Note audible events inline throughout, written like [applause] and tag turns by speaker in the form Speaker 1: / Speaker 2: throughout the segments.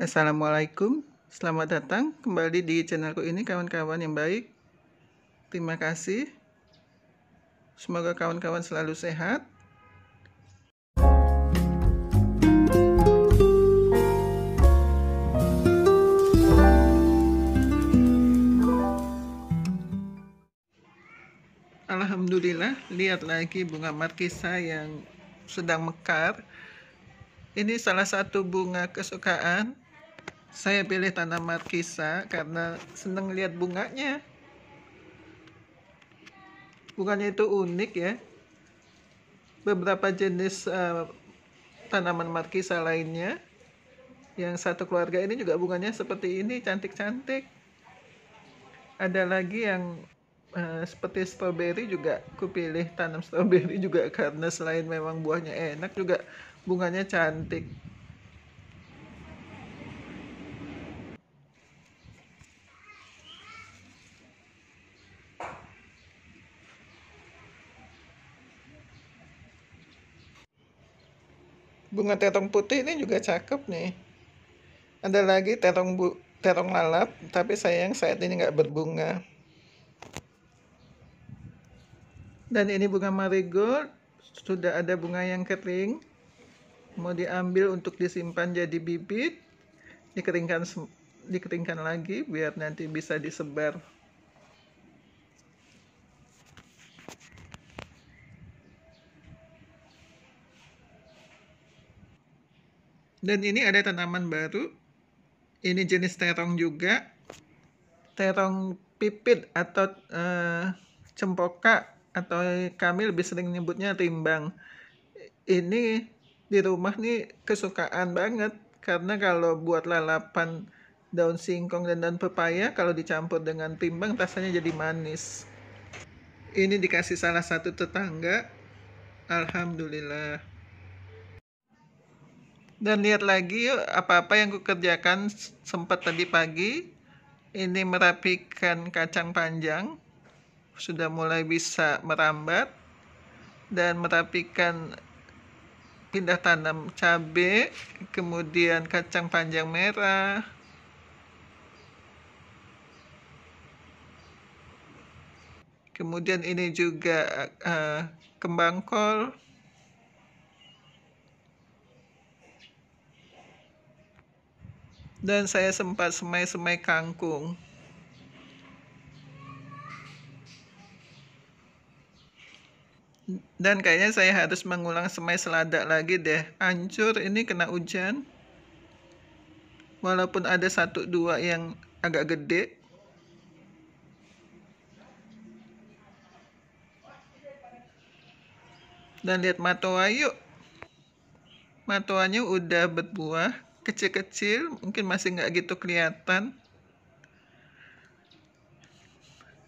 Speaker 1: Assalamualaikum, selamat datang kembali di channelku ini kawan-kawan yang baik. Terima kasih. Semoga kawan-kawan selalu sehat. Alhamdulillah, lihat lagi bunga markisa yang sedang mekar. Ini salah satu bunga kesukaan saya pilih tanaman markisa karena seneng lihat bunganya. Bunganya itu unik ya. Beberapa jenis uh, tanaman markisa lainnya yang satu keluarga ini juga bunganya seperti ini cantik-cantik ada lagi yang uh, seperti strawberry juga kupilih tanam strawberry [laughs] juga karena selain memang buahnya enak juga bunganya cantik bunga terong putih ini juga cakep nih ada lagi terong bu terong lalap tapi sayang saat ini nggak berbunga dan ini bunga marigold sudah ada bunga yang kering mau diambil untuk disimpan jadi bibit dikeringkan dikeringkan lagi biar nanti bisa disebar Dan ini ada tanaman baru. Ini jenis terong juga. Terong pipit atau uh, cempoka atau kami lebih sering menyebutnya timbang. Ini di rumah nih kesukaan banget karena kalau buat lalapan daun singkong dan daun pepaya kalau dicampur dengan timbang rasanya jadi manis. Ini dikasih salah satu tetangga. Alhamdulillah. Dan lihat lagi apa-apa yang kukerjakan sempat tadi pagi. Ini merapikan kacang panjang. Sudah mulai bisa merambat. Dan merapikan pindah tanam cabe Kemudian kacang panjang merah. Kemudian ini juga uh, kembang kol. dan saya sempat semai-semai kangkung. Dan kayaknya saya harus mengulang semai selada lagi deh. ancur ini kena hujan. Walaupun ada satu dua yang agak gede. Dan lihat matoa yuk. Matoanya udah berbuah kecil-kecil mungkin masih nggak gitu kelihatan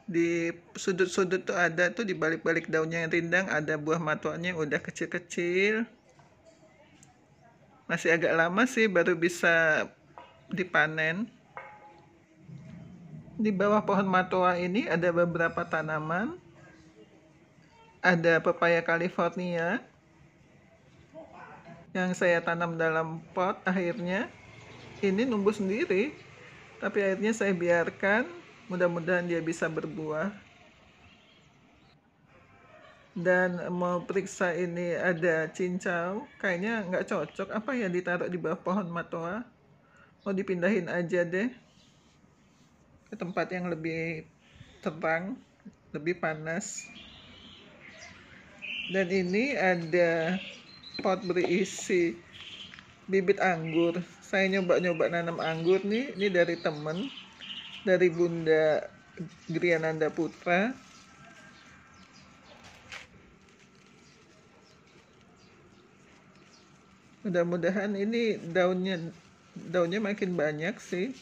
Speaker 1: di sudut-sudut tuh ada tuh di balik-balik daunnya yang rindang ada buah matuannya udah kecil-kecil masih agak lama sih baru bisa dipanen di bawah pohon matua ini ada beberapa tanaman ada pepaya California yang saya tanam dalam pot akhirnya ini numbuh sendiri tapi akhirnya saya biarkan mudah-mudahan dia bisa berbuah dan mau periksa ini ada cincau kayaknya nggak cocok apa ya ditaruh di bawah pohon matoa mau dipindahin aja deh ke tempat yang lebih terang lebih panas dan ini ada pot berisi bibit anggur saya nyoba-nyoba nanam anggur nih ini dari temen dari Bunda Griananda Putra mudah-mudahan ini daunnya daunnya makin banyak sih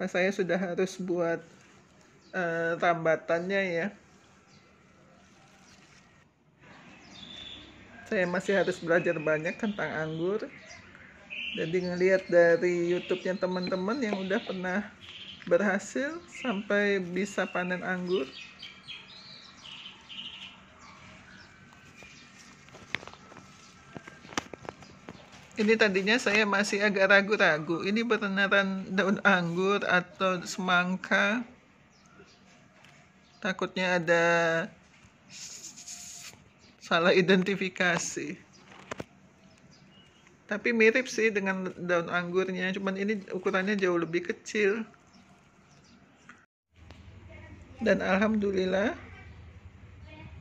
Speaker 1: pas saya sudah harus buat uh, eh, tambatannya ya saya masih harus belajar banyak tentang anggur jadi ngelihat dari YouTube-nya teman-teman yang udah pernah berhasil sampai bisa panen anggur ini tadinya saya masih agak ragu-ragu ini beneran daun anggur atau semangka takutnya ada salah identifikasi tapi mirip sih dengan daun anggurnya cuman ini ukurannya jauh lebih kecil dan alhamdulillah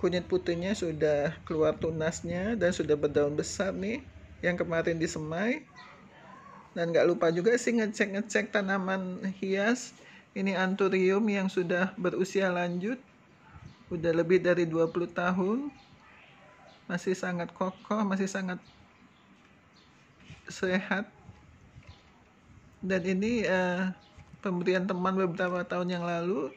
Speaker 1: kunyit putihnya sudah keluar tunasnya dan sudah berdaun besar nih yang kemarin disemai dan gak lupa juga sih ngecek-ngecek tanaman hias ini anturium yang sudah berusia lanjut udah lebih dari 20 tahun masih sangat kokoh, masih sangat sehat. Dan ini uh, pemberian teman beberapa tahun yang lalu,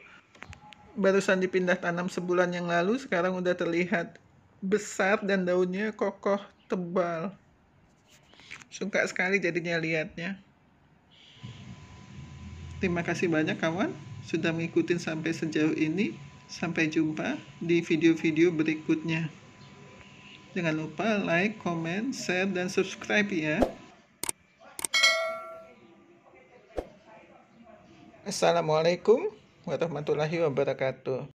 Speaker 1: barusan dipindah tanam sebulan yang lalu, sekarang udah terlihat besar dan daunnya kokoh tebal. Suka sekali jadinya lihatnya. Terima kasih banyak kawan sudah mengikuti sampai sejauh ini. Sampai jumpa di video-video berikutnya jangan lupa like, comment, share, dan subscribe ya. Assalamualaikum warahmatullahi wabarakatuh.